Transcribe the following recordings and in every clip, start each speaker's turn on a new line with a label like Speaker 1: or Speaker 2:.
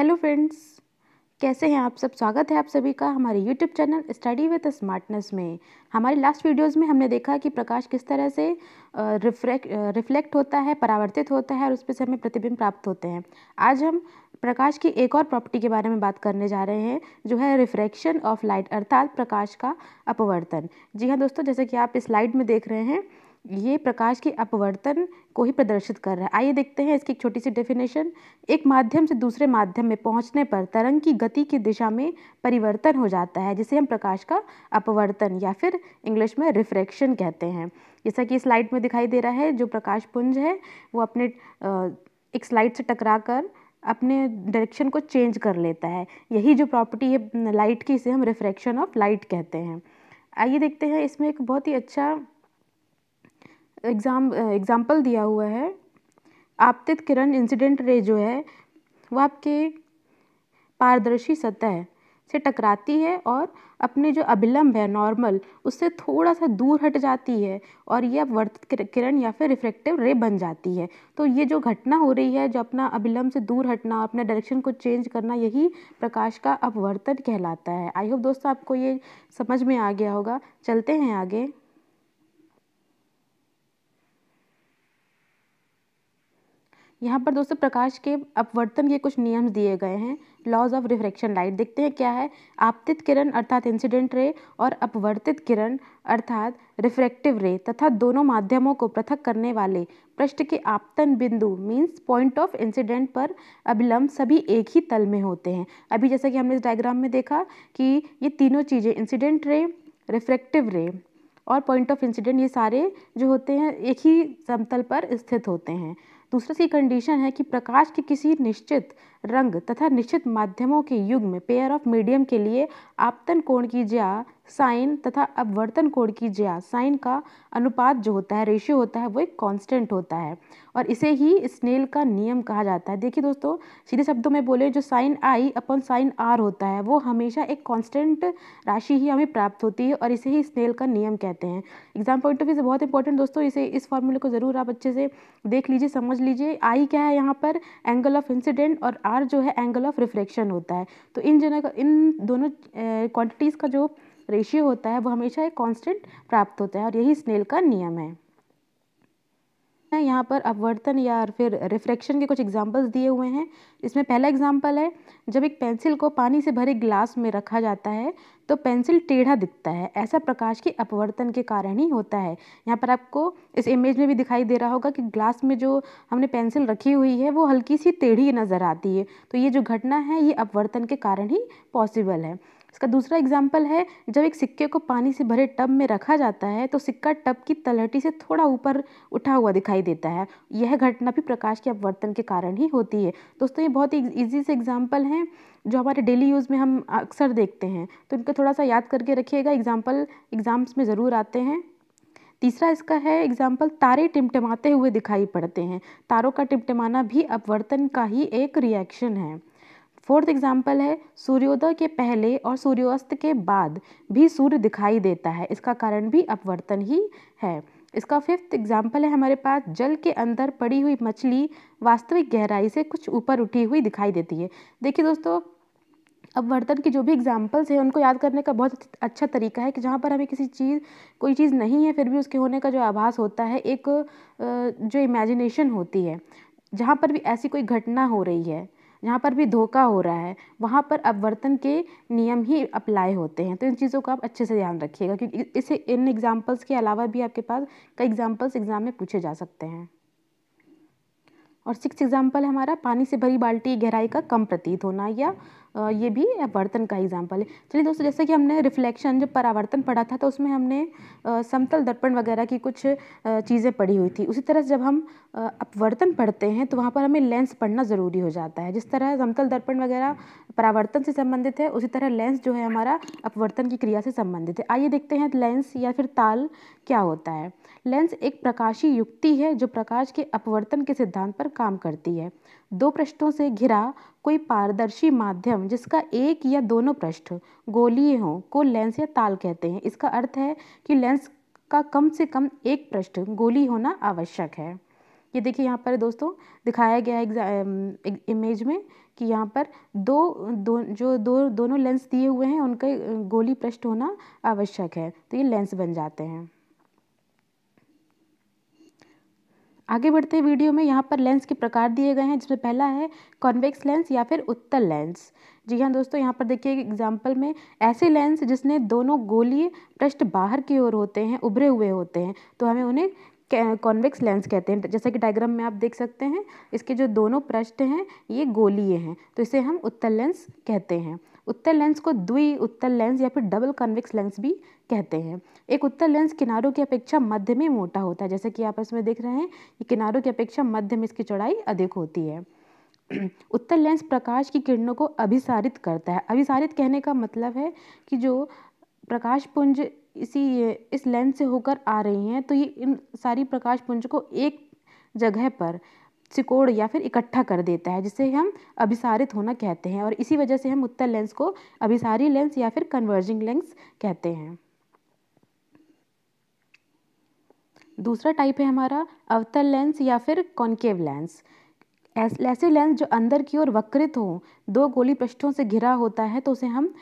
Speaker 1: hello friends कैसे हैं आप सब स्वागत है आप सभी का हमारे YouTube channel study with smartness में हमारे लास्ट वीडियोस में हमने देखा कि प्रकाश किस तरह से रिफ्लेक्ट रिफ्लेक्ट होता है परावर्तित होता है और उस पर से हमें प्रतिबिंब प्राप्त होते हैं आज हम प्रकाश की एक और प्रॉपर्टी के बारे में बात करने जा रहे हैं जो है रिफ्रैक्शन ऑफ लाइट अर्थात प्रकाश का अपवर्तन जी हाँ दोस्तों जैसे कि आप इस स्लाइड में देख रहे हैं ये प्रकाश के अपवर्तन को ही प्रदर्शित कर रहा है आइए देखते हैं इसकी एक छोटी सी डेफिनेशन एक माध्यम से दूसरे माध्यम में पहुंचने पर तरंग की गति की दिशा में परिवर्तन हो जाता है जिसे हम प्रकाश का अपवर्तन या फिर इंग्लिश में रिफ्रैक्शन कहते हैं जैसा कि स्लाइड में दिखाई दे रहा है जो प्रकाश पुंज है वो अपने एक स्लाइड से टकरा कर अपने डायरेक्शन को चेंज कर लेता है यही जो प्रॉपर्टी है लाइट की इसे हम रिफ्रैक्शन ऑफ लाइट कहते हैं आइए देखते हैं इसमें एक बहुत ही अच्छा एग्ज़ाम एग्ज़ाम्पल दिया हुआ है आपतित किरण इंसिडेंट रे जो है वह आपके पारदर्शी सतह से टकराती है और अपने जो अभिलंब है नॉर्मल उससे थोड़ा सा दूर हट जाती है और ये अब वर्तित किरण या फिर रिफ्लेक्टिव रे बन जाती है तो ये जो घटना हो रही है जो अपना अभिलंब से दूर हटना अपने डायरेक्शन को चेंज करना यही प्रकाश का अपवर्तन कहलाता है आई होप दोस्तों आपको ये समझ में आ गया होगा चलते हैं आगे यहाँ पर दोस्तों प्रकाश के अपवर्तन के कुछ नियम दिए गए हैं लॉज ऑफ रिफ्रैक्शन लाइट देखते हैं क्या है आपतित किरण अर्थात इंसिडेंट रे और अपवर्तित किरण अर्थात रिफ्रैक्टिव रे तथा दोनों माध्यमों को पृथक करने वाले पृष्ठ के आपतन बिंदु मीन्स पॉइंट ऑफ इंसिडेंट पर अभिलंब सभी एक ही तल में होते हैं अभी जैसा कि हमने इस डायग्राम में देखा कि ये तीनों चीज़ें इंसिडेंट रे रिफ्रैक्टिव रे और पॉइंट ऑफ इंसिडेंट ये सारे जो होते हैं एक ही समतल पर स्थित होते हैं दूसरा सी कंडीशन है कि प्रकाश के किसी निश्चित रंग तथा निश्चित माध्यमों के युग में पेयर ऑफ मीडियम के लिए आपतन कोण की ज्या साइन तथा अपवर्तन कोण की ज्या साइन का अनुपात जो होता है रेशियो होता है वो एक कांस्टेंट होता है और इसे ही स्नेल का नियम कहा जाता है देखिए दोस्तों सीधे शब्दों में बोले जो sine i upon sine r होता है वो हमेशा एक कांस्टेंट राशि ही हमें प्राप्त होती है और इसे ही स्नेल का नियम कहते हैं एग्जाम पॉइंट ऑफ व्यू से बहुत इंपॉर्टेंट दोस्तों इसे इस फॉर्मूले को ज़रूर आप अच्छे से देख लीजिए समझ लीजिए आई क्या है यहाँ पर एंगल ऑफ इंसिडेंट और आर जो है एंगल ऑफ रिफ्लेक्शन होता है तो इन जनों इन दोनों क्वान्टिटीज का जो रेशियो होता है वो हमेशा एक कांस्टेंट प्राप्त होता है और यही स्नेल का नियम है यहाँ पर अपवर्तन या फिर रिफ्रैक्शन के कुछ एग्जांपल्स दिए हुए हैं इसमें पहला एग्जाम्पल है जब एक पेंसिल को पानी से भरे ग्लास में रखा जाता है तो पेंसिल टेढ़ा दिखता है ऐसा प्रकाश के अपवर्तन के कारण ही होता है यहाँ पर आपको इस इमेज में भी दिखाई दे रहा होगा कि ग्लास में जो हमने पेंसिल रखी हुई है वो हल्की सी टेढ़ी नज़र आती है तो ये जो घटना है ये अपवर्तन के कारण ही पॉसिबल है इसका दूसरा एग्जाम्पल है जब एक सिक्के को पानी से भरे टब में रखा जाता है तो सिक्का टब की तलहटी से थोड़ा ऊपर उठा हुआ दिखाई देता है यह घटना भी प्रकाश के अपवर्तन के कारण ही होती है दोस्तों ये बहुत ही ईजी से एग्जाम्पल हैं जो हमारे डेली यूज़ में हम अक्सर देखते हैं तो इनको थोड़ा सा याद करके रखिएगा एग्जाम्पल एग्ज़ाम्स में ज़रूर आते हैं तीसरा इसका है एग्जाम्पल तारे टिमटिमाते हुए दिखाई पड़ते हैं तारों का टिमटिमाना भी अपवर्तन का ही एक रिएक्शन है फोर्थ एग्जाम्पल है सूर्योदय के पहले और सूर्यास्त के बाद भी सूर्य दिखाई देता है इसका कारण भी अपवर्तन ही है इसका फिफ्थ एग्जाम्पल है हमारे पास जल के अंदर पड़ी हुई मछली वास्तविक गहराई से कुछ ऊपर उठी हुई दिखाई देती है देखिए दोस्तों अपवर्तन की जो भी एग्जाम्पल्स हैं उनको याद करने का बहुत अच्छा तरीका है कि जहाँ पर हमें किसी चीज़ कोई चीज़ नहीं है फिर भी उसके होने का जो आभास होता है एक जो इमेजिनेशन होती है जहाँ पर भी ऐसी कोई घटना हो रही है यहाँ पर भी धोखा हो रहा है वहाँ पर अपवर्तन के नियम ही अप्लाई होते हैं तो इन चीज़ों का आप अच्छे से ध्यान रखिएगा क्योंकि इसे इन एग्ज़ाम्पल्स के अलावा भी आपके पास कई एग्ज़ाम्पल्स एग्ज़ाम में पूछे जा सकते हैं और सिक्स एग्जाम्पल हमारा पानी से भरी बाल्टी गहराई का कम प्रतीत होना या ये भी अपवर्तन का एग्जाम्पल है चलिए दोस्तों जैसे कि हमने रिफ्लेक्शन जब परावर्तन पढ़ा था तो उसमें हमने समतल दर्पण वगैरह की कुछ चीज़ें पढ़ी हुई थी उसी तरह जब हम अपवर्तन पढ़ते हैं तो वहाँ पर हमें लेंस पढ़ना ज़रूरी हो जाता है जिस तरह समतल दर्पण वगैरह परावर्तन से संबंधित है उसी तरह लेंस जो है हमारा अपवर्तन की क्रिया से संबंधित है आइए देखते हैं लेंस या फिर ताल क्या होता है लेंस एक प्रकाशी युक्ति है जो प्रकाश के अपवर्तन के सिद्धांत पर काम करती है दो पृष्ठों से घिरा कोई पारदर्शी माध्यम क्रम जिसका एक या दोनों पृष्ठ गोलीय हों को लेंस या ताल कहते हैं इसका अर्थ है कि लेंस का कम से कम एक पृष्ठ गोली होना आवश्यक है ये देखिए यहाँ पर दोस्तों दिखाया गया है इमेज में कि यहाँ पर दो दो जो दो दोनों लेंस दिए हुए हैं उनके गोली पृष्ठ होना आवश्यक है तो ये लेंस बन जाते हैं आगे बढ़ते हैं वीडियो में यहाँ पर लेंस के प्रकार दिए गए हैं जिसमें पहला है कॉन्वेक्स लेंस या फिर उत्तल लेंस जी हाँ दोस्तों यहाँ पर देखिए एग्जाम्पल में ऐसे लेंस जिसने दोनों गोलीय पृष्ठ बाहर की ओर होते हैं उभरे हुए होते हैं तो हमें उन्हें कॉन्वेक्स लेंस कहते हैं जैसा कि डायग्राम में आप देख सकते हैं इसके जो दोनों पृष्ठ हैं ये गोलीय हैं तो इसे हम उत्तल लेंस कहते हैं उत्तल लेंस को द्वि उत्तल लेंस या फिर डबल कन्वेक्स लेंस भी कहते हैं एक उत्तल लेंस किनारों की अपेक्षा मध्य में मोटा होता है जैसे कि आप इसमें देख रहे हैं कि किनारों की अपेक्षा मध्य में इसकी चौड़ाई अधिक होती है उत्तर लेंस प्रकाश की किरणों को अभिसारित करता है अभिसारित कहने का मतलब है कि जो प्रकाश पुंज इसी इस लेंस से होकर आ रही हैं तो ये इन सारी प्रकाश पुंज को एक जगह पर सिकोड़ या फिर इकट्ठा कर देता है जिसे हम अभिसारित होना कहते हैं और इसी वजह से हम उत्तर लेंस को अभिसारी लेंस या फिर कन्वर्जिंग लेंस कहते हैं दूसरा टाइप है हमारा अवतल लेंस या फिर कॉन्केव लेंस ऐसे लेंस जो अंदर की ओर वक्रित हो दो गोली पृष्ठों से घिरा होता है तो उसे हम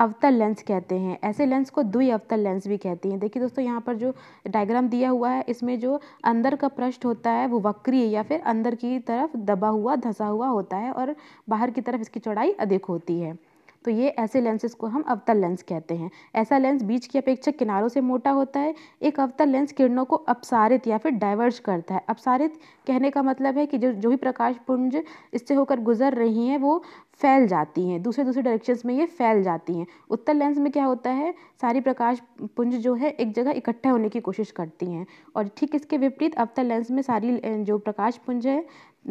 Speaker 1: अवतल लेंस कहते हैं ऐसे लेंस को द्वि अवतल लेंस भी कहते हैं देखिए दोस्तों यहाँ पर जो डायग्राम दिया हुआ है इसमें जो अंदर का पृष्ठ होता है वो वक्रीय या फिर अंदर की तरफ दबा हुआ धंसा हुआ होता है और बाहर की तरफ इसकी चौड़ाई अधिक होती है तो ये ऐसे लेंसेज को हम अवतल लेंस कहते हैं ऐसा लेंस बीच की अपेक्षा किनारों से मोटा होता है एक अवतल लेंस किरणों को अपसारित या फिर डाइवर्ज करता है अपसारित कहने का मतलब है कि जो जो भी प्रकाश पुंज इससे होकर गुजर रही हैं वो फैल जाती हैं दूसरे दूसरे डायरेक्शंस में ये फैल जाती हैं उत्तर लेंस में क्या होता है सारी प्रकाश पुंज जो है एक जगह इकट्ठा होने की कोशिश करती हैं और ठीक इसके विपरीत अवतल लेंस में सारी जो प्रकाश पुंज है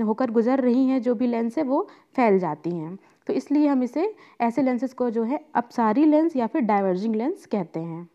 Speaker 1: होकर गुजर रही हैं जो भी लेंस है वो फैल जाती हैं तो इसलिए हम इसे ऐसे लेंसेज को जो है अपसारी लेंस या फिर डाइवर्जिंग लेंस कहते हैं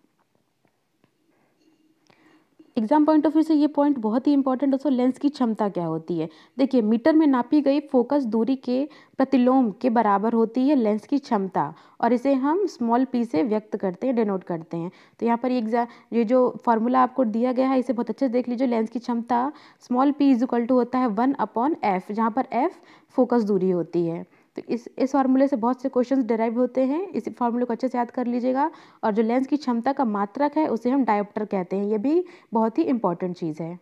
Speaker 1: एग्जाम पॉइंट ऑफ व्यू से ये पॉइंट बहुत ही इंपॉर्टेंट दोस्तों लेंस की क्षमता क्या होती है देखिए मीटर में नापी गई फोकस दूरी के प्रतिलोम के बराबर होती है लेंस की क्षमता और इसे हम स्मॉल पी से व्यक्त करते हैं डिनोट करते हैं तो यहाँ पर एग्जाम ये जो फार्मूला आपको दिया गया है इसे बहुत अच्छे से देख लीजिए लेंस की क्षमता small p is equal to होता है वन अपॉन एफ जहाँ पर एफ फोकस दूरी होती है तो इस इस फार्मूले से बहुत से क्वेश्चंस डेराइव होते हैं इस फार्मूले को अच्छे से याद कर लीजिएगा और जो लेंस की क्षमता का मात्रक है उसे हम डायोप्टर कहते हैं ये भी बहुत ही इंपॉर्टेंट चीज़ है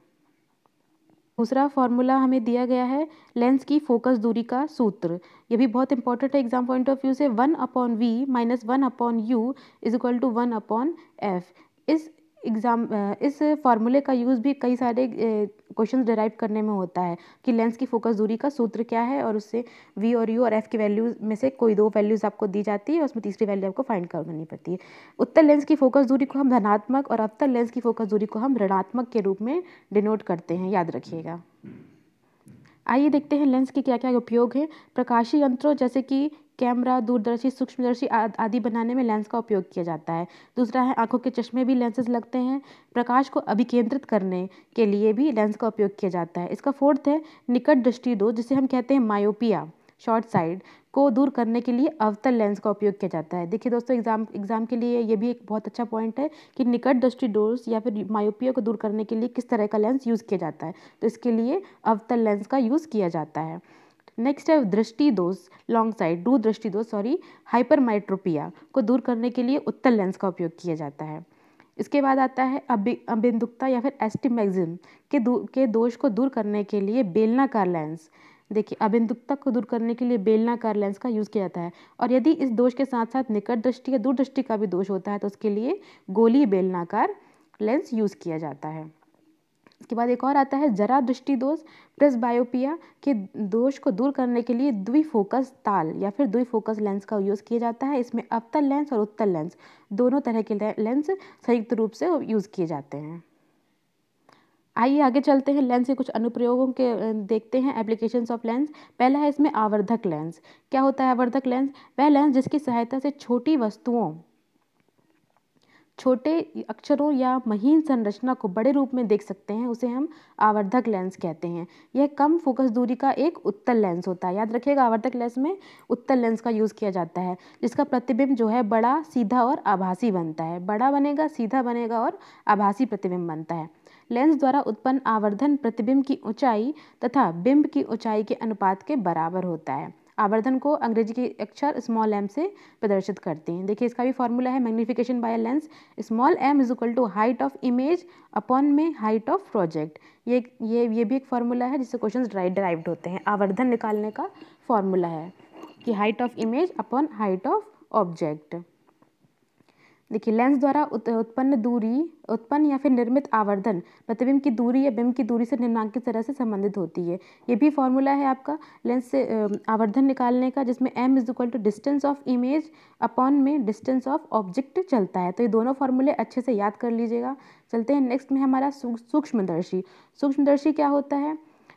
Speaker 1: दूसरा फार्मूला हमें दिया गया है लेंस की फोकस दूरी का सूत्र ये भी बहुत इंपॉर्टेंट है एग्जाम पॉइंट ऑफ व्यू से one upon v minus one upon u is equal to one upon f इस एग्ज़ाम इस फार्मूले का यूज़ भी कई सारे क्वेश्चन डिराइव करने में होता है कि लेंस की फोकस दूरी का सूत्र क्या है और उससे वी और यू और एफ़ की वैल्यूज़ में से कोई दो वैल्यूज़ आपको दी जाती है और उसमें तीसरी वैल्यू आपको फाइंड करनी पड़ती है उत्तर लेंस की फोकस दूरी को हम धनात्मक और अवतर लेंस की फोकस दूरी को हम ऋणात्मक के रूप में डिनोट करते हैं याद रखिएगा आइए देखते हैं लेंस के क्या क्या उपयोग हैं प्रकाशी यंत्रों जैसे कि कैमरा दूरदर्शी सूक्ष्मदर्शी आदि बनाने में लेंस का उपयोग किया जाता है दूसरा है आँखों के चश्मे भी लेंसेज लगते हैं प्रकाश को अभिकेंद्रित करने के लिए भी लेंस का उपयोग किया जाता है इसका फोर्थ है निकट दृष्टि दो जिसे हम कहते हैं मायोपिया शॉर्ट साइड को दूर करने के लिए अवतल लेंस का उपयोग किया जाता है देखिए दोस्तों एग्जाम एग्जाम के लिए ये भी एक बहुत अच्छा पॉइंट है कि निकट दृष्टि डोर्स या फिर मायोपिया को दूर करने के लिए किस तरह का लेंस यूज़ किया जाता है तो इसके लिए अवतल लेंस का यूज़ किया जाता है नेक्स्ट है दृष्टि दोष लॉन्ग साइड डू दृष्टि दोष सॉरी हाइपरमाइट्रोपिया को दूर करने के लिए उत्तर लेंस का उपयोग किया जाता है इसके बाद आता है अभि अभिंदुकता या फिर एस्टिमैक्सिम के दू के दोष को दूर करने के लिए बेलनाकार लेंस देखिए अभिंदुकता को दूर करने के लिए बेलनाकार लेंस का यूज़ किया जाता है और यदि इस दोष के साथ साथ निकट दृष्टि या दूरदृष्टि का भी दोष होता है तो उसके लिए गोली बेलनाकार लेंस यूज़ किया जाता है इसके बाद एक और आता है जरा दृष्टि दोष बायोपिया के दोष को दूर करने के लिए द्विफोकस ताल या फिर द्विफोकस लेंस का यूज़ किया जाता है इसमें अवतल लेंस और उत्तर लेंस दोनों तरह के लेंस संयुक्त रूप से यूज़ किए जाते हैं आइए आगे चलते हैं लेंस के कुछ अनुप्रयोगों के देखते हैं एप्लीकेशन ऑफ लेंस पहला है इसमें आवर्धक लेंस क्या होता है आवर्धक लेंस वह लेंस जिसकी सहायता से छोटी वस्तुओं छोटे अक्षरों या महीन संरचना को बड़े रूप में देख सकते हैं उसे हम आवर्धक लेंस कहते हैं यह कम फोकस दूरी का एक उत्तल लेंस होता है याद रखिएगा आवर्धक लेंस में उत्तल लेंस का यूज़ किया जाता है जिसका प्रतिबिंब जो है बड़ा सीधा और आभासी बनता है बड़ा बनेगा सीधा बनेगा और आभासी प्रतिबिंब बनता है लेंस द्वारा उत्पन्न आवर्धन प्रतिबिंब की ऊंचाई तथा बिंब की ऊंचाई के अनुपात के बराबर होता है आवर्धन को अंग्रेजी के अक्षर स्मॉल एम से प्रदर्शित करते हैं देखिए इसका भी फॉर्मूला है magnification by lens small m is equal to height of image upon में हाइट ऑफ प्रोजेक्ट ये ये ये भी एक फार्मूला है जिससे क्वेश्चन ड्राइव्ड होते हैं आवर्धन निकालने का फॉर्मूला है कि height of image upon height of object देखिए लेंस द्वारा उत, उत्पन्न दूरी उत्पन्न या फिर निर्मित आवर्धन प्रतिबिंब की दूरी या बिंब की दूरी से निम्नांकित तरह से संबंधित होती है ये भी फॉर्मूला है आपका लेंस से आवर्धन निकालने का जिसमें m is equal to distance of image upon में डिस्टेंस ऑफ ऑब्जेक्ट चलता है तो ये दोनों फॉर्मूले अच्छे से याद कर लीजिएगा चलते हैं नेक्स्ट में हमारा सूक्ष्मदर्शी सूक्ष्मदर्शी क्या होता है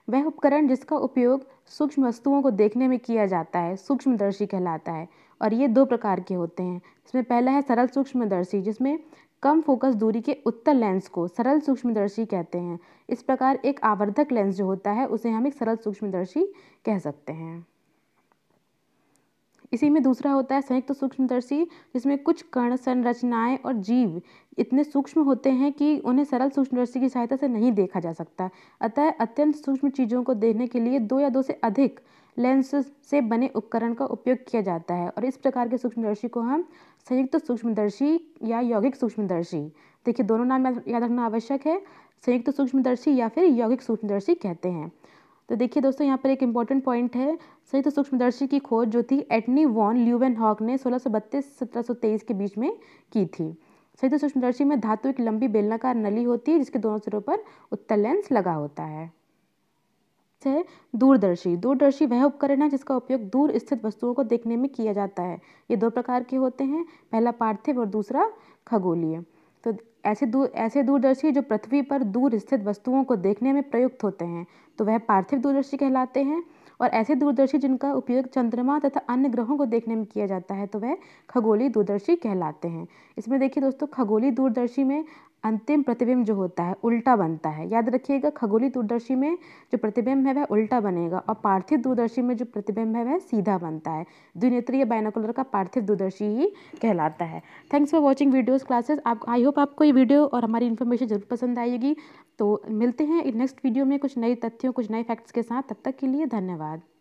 Speaker 1: वह उपकरण जिसका उपयोग सूक्ष्म वस्तुओं को देखने में किया जाता है सूक्ष्मदर्शी कहलाता है और ये दो प्रकार के होते हैं इसमें पहला है सरल सूक्ष्मदर्शी जिसमें कम फोकस दूरी के उत्तर लेंस को सरल सूक्ष्मदर्शी कहते हैं इस प्रकार एक आवर्धक लेंस जो होता है उसे हम एक सरल सूक्ष्मदर्शी कह सकते हैं इसी में दूसरा होता है संयुक्त तो सूक्ष्मदर्शी जिसमें कुछ कर्ण संरचनाएं और जीव इतने सूक्ष्म होते हैं कि उन्हें सरल सूक्ष्मदर्शी की सहायता से नहीं देखा जा सकता अतः अत्यंत सूक्ष्म चीज़ों को देखने के लिए दो या दो से अधिक लेंस से बने उपकरण का उपयोग किया जाता है और इस प्रकार के सूक्ष्मदर्शी को हम संयुक्त सूक्ष्मदर्शी या यौगिक सूक्ष्मदर्शी देखिए दोनों नाम याद रखना आवश्यक है संयुक्त तो सूक्ष्मदर्शी या फिर यौगिक सूक्ष्मदर्शी कहते हैं तो देखिए दोस्तों यहाँ पर एक इम्पॉर्टेंट पॉइंट है संयुक्त तो सूक्ष्मदर्शी की खोज जो थी एटनी वॉन ल्यूवेन हॉक ने सोलह सौ बत्तीस सत्रह सौ तेईस के बीच में की थी संयुक्त सूक्ष्मदर्शी में धातु एक लंबी बेलनाकार नली होती है जिसके दोनों सिरों पर उत्तर लेंस लगा होता है है दूरदर्शी दूरदर्शी वह उपकरण है जिसका उपयोग दूर स्थित वस्तुओं को देखने में किया जाता है ये दो प्रकार के होते हैं पहला पार्थिव और दूसरा खगोलीय तो ऐसे दूर ऐसे दूरदर्शी जो पृथ्वी पर दूर स्थित वस्तुओं को देखने में प्रयुक्त होते हैं तो वह पार्थिव दूरदर्शी कहलाते हैं और ऐसे दूरदर्शी जिनका उपयोग चंद्रमा तथा अन्य ग्रहों को देखने में किया जाता है तो वह खगोली दूरदर्शी कहलाते हैं इसमें देखिए दोस्तों खगोली दूरदर्शी में अंतिम प्रतिबिंब जो होता है उल्टा बनता है याद रखिएगा खगोली दूरदर्शी में जो प्रतिबिंब है वह उल्टा बनेगा और पार्थिव दूरदर्शी में जो प्रतिबिंब है वह सीधा बनता है द्विनेत्रीय बायनोकुलर का पार्थिव दूरदर्शी ही कहलाता है thanks for watching videos classes आप आई होप आपको ये वीडियो और हमारी इन्फॉर्मेशन जरूर पसंद आएगी तो मिलते हैं नेक्स्ट वीडियो में कुछ नई तथ्यों कुछ नए फैक्ट्स के साथ तब तक के लिए धन्यवाद